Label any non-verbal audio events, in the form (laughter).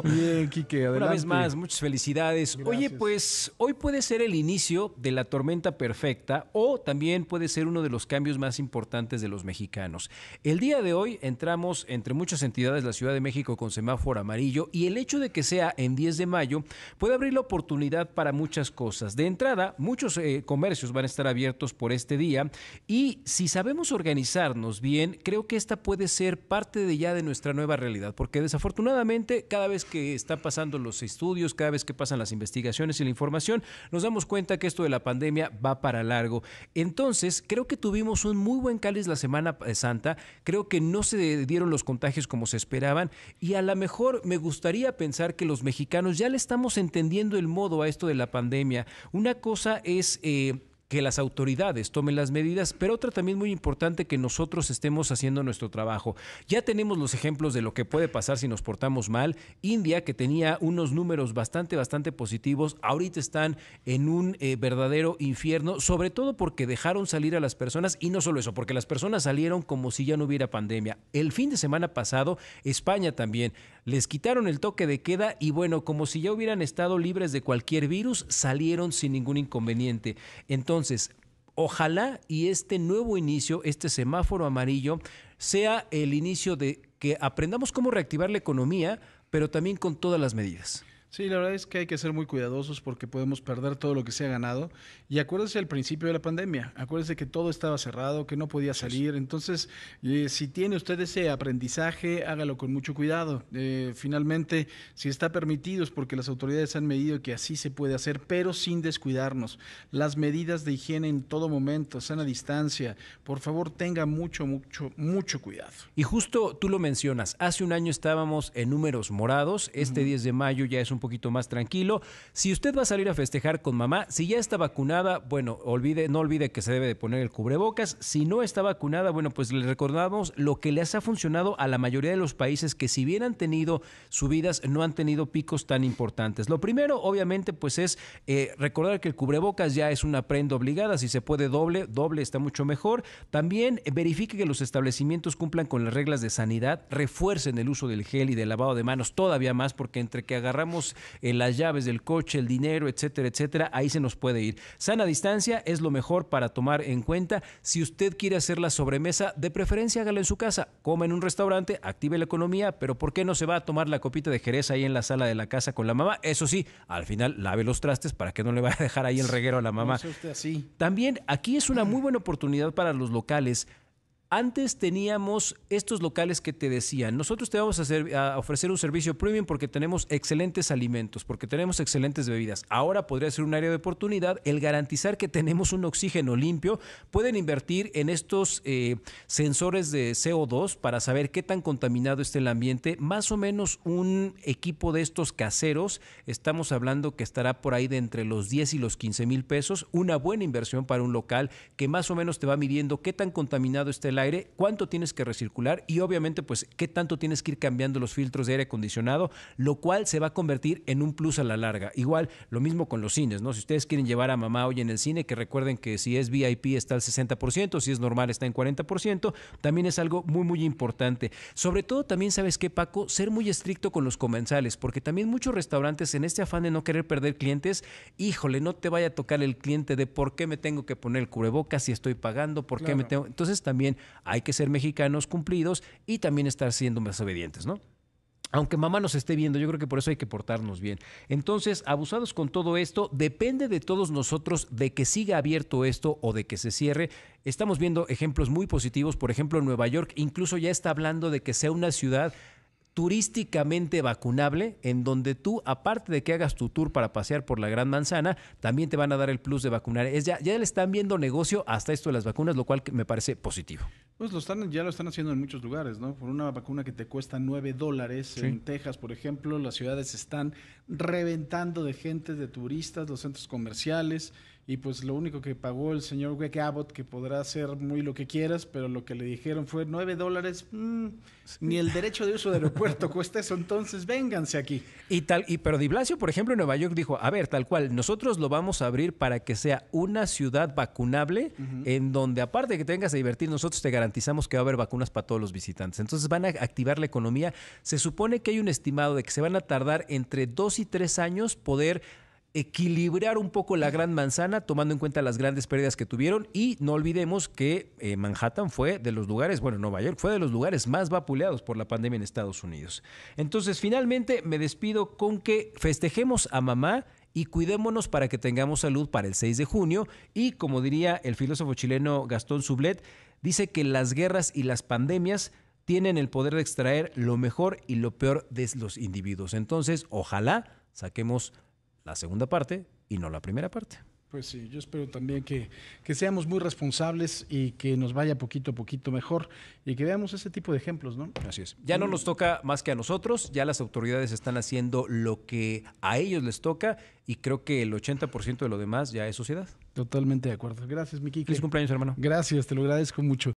Bien, Quique, adelante. Una vez más, muchas felicidades. Oye, pues hoy puede ser el inicio de la tormenta perfecta o también puede ser uno de los cambios más importantes de los mexicanos. El día de hoy entramos entre muchas entidades de la Ciudad de México con semáforo amarillo y el hecho de que sea en 10 de mayo puede abrir la oportunidad para muchas cosas. De entrada, muchos eh, comercios van a estar abiertos por este día y si sabemos organizarnos bien, creo que esta puede ser parte de ya de nuestra nueva realidad, porque desafortunadamente cada vez que están pasando los estudios, cada vez que pasan las investigaciones y la información, nos damos cuenta que esto de la pandemia va para largo. Entonces, creo que tuvimos un muy buen cáliz la Semana eh, Santa, creo que no se dieron los contagios como se esperaban y a lo mejor me gustaría pensar que los mexicanos ya le estamos entendiendo el modo a esto de la pandemia. Una cosa es... Eh, que las autoridades tomen las medidas, pero otra también muy importante que nosotros estemos haciendo nuestro trabajo. Ya tenemos los ejemplos de lo que puede pasar si nos portamos mal. India, que tenía unos números bastante, bastante positivos, ahorita están en un eh, verdadero infierno, sobre todo porque dejaron salir a las personas y no solo eso, porque las personas salieron como si ya no hubiera pandemia. El fin de semana pasado, España también les quitaron el toque de queda y bueno, como si ya hubieran estado libres de cualquier virus, salieron sin ningún inconveniente. Entonces, entonces, ojalá y este nuevo inicio, este semáforo amarillo, sea el inicio de que aprendamos cómo reactivar la economía, pero también con todas las medidas. Sí, la verdad es que hay que ser muy cuidadosos porque podemos perder todo lo que se ha ganado. Y acuérdese al principio de la pandemia, acuérdese que todo estaba cerrado, que no podía salir. Entonces, eh, si tiene usted ese aprendizaje, hágalo con mucho cuidado. Eh, finalmente, si está permitido es porque las autoridades han medido que así se puede hacer, pero sin descuidarnos. Las medidas de higiene en todo momento, sana distancia, por favor tenga mucho, mucho, mucho cuidado. Y justo tú lo mencionas, hace un año estábamos en números morados, este 10 de mayo ya es un poquito más tranquilo. Si usted va a salir a festejar con mamá, si ya está vacunada, bueno, olvide, no olvide que se debe de poner el cubrebocas. Si no está vacunada, bueno, pues le recordamos lo que les ha funcionado a la mayoría de los países que si bien han tenido subidas, no han tenido picos tan importantes. Lo primero, obviamente, pues es eh, recordar que el cubrebocas ya es una prenda obligada. Si se puede doble, doble está mucho mejor. También eh, verifique que los establecimientos cumplan con las reglas de sanidad, refuercen el uso del gel y del lavado de manos todavía más, porque entre que agarramos eh, las llaves del coche, el dinero, etcétera, etcétera, ahí se nos puede ir. Sana distancia es lo mejor para tomar en cuenta. Si usted quiere hacer la sobremesa, de preferencia hágala en su casa, coma en un restaurante, active la economía, pero ¿por qué no se va a tomar la copita de Jerez ahí en la sala de la casa con la mamá? Eso sí, al final lave los trastes para que no le vaya a dejar ahí el reguero a la mamá. También aquí es una muy buena oportunidad para los locales antes teníamos estos locales que te decían, nosotros te vamos a, ofrecer un servicio premium porque tenemos excelentes alimentos, porque tenemos excelentes bebidas. Ahora podría ser un área de oportunidad el garantizar que tenemos un oxígeno limpio. Pueden invertir en estos eh, sensores de CO2 para saber qué tan contaminado está el ambiente. Más o menos un equipo de estos caseros, estamos hablando que estará por ahí de entre los 10 y los 15 mil pesos. Una buena inversión para un local que más o menos te va midiendo qué tan contaminado está el aire, cuánto tienes que recircular y obviamente pues qué tanto tienes que ir cambiando los filtros de aire acondicionado, lo cual se va a convertir en un plus a la larga. Igual, lo mismo con los cines, ¿no? Si ustedes quieren llevar a mamá hoy en el cine, que recuerden que si es VIP está al 60%, si es normal está en 40%, también es algo muy, muy importante. Sobre todo también, ¿sabes qué, Paco? Ser muy estricto con los comensales, porque también muchos restaurantes en este afán de no querer perder clientes, híjole, no te vaya a tocar el cliente de por qué me tengo que poner el cubrebocas si estoy pagando, por qué me tengo... Entonces también hay que ser mexicanos cumplidos y también estar siendo más obedientes, ¿no? aunque mamá nos esté viendo, yo creo que por eso hay que portarnos bien. Entonces, abusados con todo esto, depende de todos nosotros de que siga abierto esto o de que se cierre. Estamos viendo ejemplos muy positivos, por ejemplo, en Nueva York incluso ya está hablando de que sea una ciudad turísticamente vacunable, en donde tú, aparte de que hagas tu tour para pasear por la Gran Manzana, también te van a dar el plus de vacunar. Es ya, ya le están viendo negocio hasta esto de las vacunas, lo cual me parece positivo. Pues lo están, ya lo están haciendo en muchos lugares, ¿no? Por una vacuna que te cuesta 9 dólares en Texas, por ejemplo, las ciudades están reventando de gente, de turistas, los centros comerciales, y pues lo único que pagó el señor Weck Abbott, que podrá hacer muy lo que quieras, pero lo que le dijeron fue 9 dólares, mm, ni el derecho de uso de aeropuerto (laughs) cuesta eso, entonces vénganse aquí. Y tal, y pero Di Blasio, por ejemplo, en Nueva York dijo, a ver, tal cual, nosotros lo vamos a abrir para que sea una ciudad vacunable, en donde aparte de que tengas a divertir, nosotros te garantizamos garantizamos que va a haber vacunas para todos los visitantes. Entonces van a activar la economía. Se supone que hay un estimado de que se van a tardar entre dos y tres años poder equilibrar un poco la gran manzana, tomando en cuenta las grandes pérdidas que tuvieron. Y no olvidemos que eh, Manhattan fue de los lugares, bueno, Nueva York fue de los lugares más vapuleados por la pandemia en Estados Unidos. Entonces, finalmente me despido con que festejemos a mamá y cuidémonos para que tengamos salud para el 6 de junio. Y como diría el filósofo chileno Gastón Sublet, dice que las guerras y las pandemias tienen el poder de extraer lo mejor y lo peor de los individuos. Entonces, ojalá saquemos la segunda parte y no la primera parte. Pues sí, yo espero también que, que, seamos muy responsables y que nos vaya poquito a poquito mejor y que veamos ese tipo de ejemplos, ¿no? Así es. Ya no nos toca más que a nosotros, ya las autoridades están haciendo lo que a ellos les toca y creo que el 80% de lo demás ya es sociedad. Totalmente de acuerdo. Gracias, mi Feliz cumpleaños, hermano. Gracias, te lo agradezco mucho.